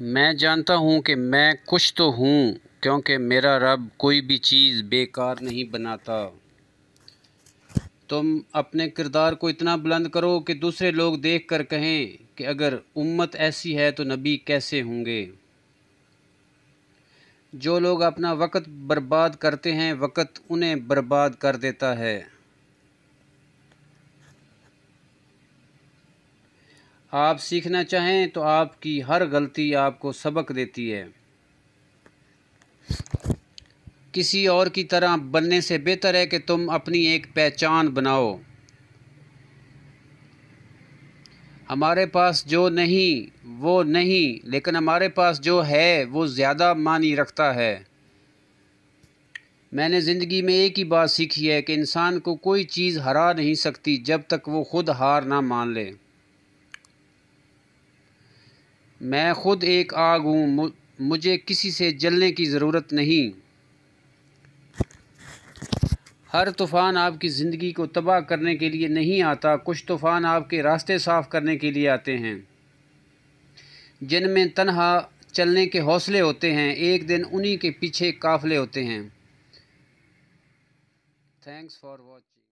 मैं जानता हूँ कि मैं कुछ तो हूँ क्योंकि मेरा रब कोई भी चीज़ बेकार नहीं बनाता तुम अपने किरदार को इतना बुलंद करो कि दूसरे लोग देख कर कहें कि अगर उम्मत ऐसी है तो नबी कैसे होंगे जो लोग अपना वक़्त बर्बाद करते हैं वक़्त उन्हें बर्बाद कर देता है आप सीखना चाहें तो आपकी हर गलती आपको सबक देती है किसी और की तरह बनने से बेहतर है कि तुम अपनी एक पहचान बनाओ हमारे पास जो नहीं वो नहीं लेकिन हमारे पास जो है वो ज़्यादा मानी रखता है मैंने ज़िंदगी में एक ही बात सीखी है कि इंसान को कोई चीज़ हरा नहीं सकती जब तक वो खुद हार ना मान ले मैं खुद एक आग हूँ मुझे किसी से जलने की ज़रूरत नहीं हर तूफ़ान आपकी ज़िंदगी को तबाह करने के लिए नहीं आता कुछ तूफ़ान आपके रास्ते साफ़ करने के लिए आते हैं जिनमें तनहा चलने के हौसले होते हैं एक दिन उन्हीं के पीछे काफ़ले होते हैं थैंक्स फॉर वॉचिंग